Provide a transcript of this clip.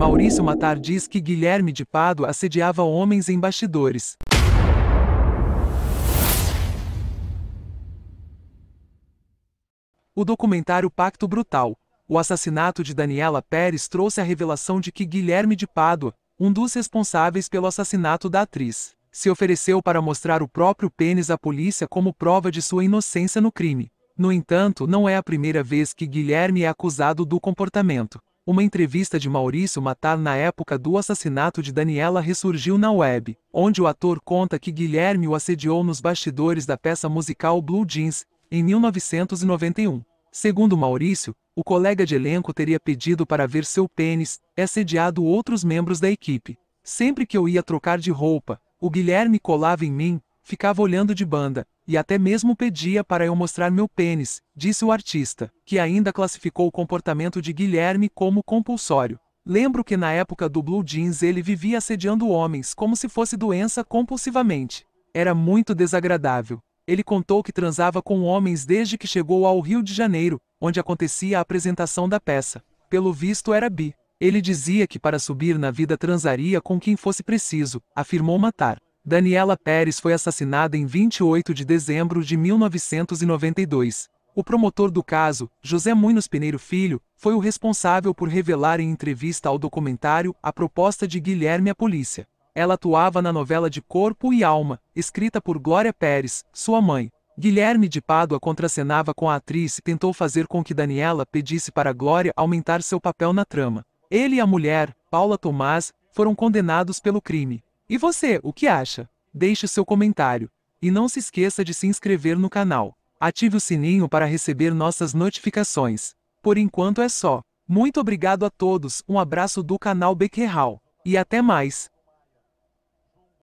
Maurício Matar diz que Guilherme de Pado assediava homens em bastidores. O documentário Pacto Brutal. O assassinato de Daniela Pérez trouxe a revelação de que Guilherme de Pádua, um dos responsáveis pelo assassinato da atriz, se ofereceu para mostrar o próprio pênis à polícia como prova de sua inocência no crime. No entanto, não é a primeira vez que Guilherme é acusado do comportamento uma entrevista de Maurício Matar na época do assassinato de Daniela ressurgiu na web, onde o ator conta que Guilherme o assediou nos bastidores da peça musical Blue Jeans, em 1991. Segundo Maurício, o colega de elenco teria pedido para ver seu pênis, assediado outros membros da equipe. Sempre que eu ia trocar de roupa, o Guilherme colava em mim, ficava olhando de banda, e até mesmo pedia para eu mostrar meu pênis, disse o artista, que ainda classificou o comportamento de Guilherme como compulsório. Lembro que na época do Blue Jeans ele vivia assediando homens como se fosse doença compulsivamente. Era muito desagradável. Ele contou que transava com homens desde que chegou ao Rio de Janeiro, onde acontecia a apresentação da peça. Pelo visto era bi. Ele dizia que para subir na vida transaria com quem fosse preciso, afirmou Matar. Daniela Pérez foi assassinada em 28 de dezembro de 1992. O promotor do caso, José Muinos Peneiro Filho, foi o responsável por revelar em entrevista ao documentário a proposta de Guilherme à polícia. Ela atuava na novela de Corpo e Alma, escrita por Glória Pérez, sua mãe. Guilherme de Pádua contracenava com a atriz e tentou fazer com que Daniela pedisse para Glória aumentar seu papel na trama. Ele e a mulher, Paula Tomás, foram condenados pelo crime. E você, o que acha? Deixe seu comentário. E não se esqueça de se inscrever no canal. Ative o sininho para receber nossas notificações. Por enquanto é só. Muito obrigado a todos, um abraço do canal Bequerral. E até mais!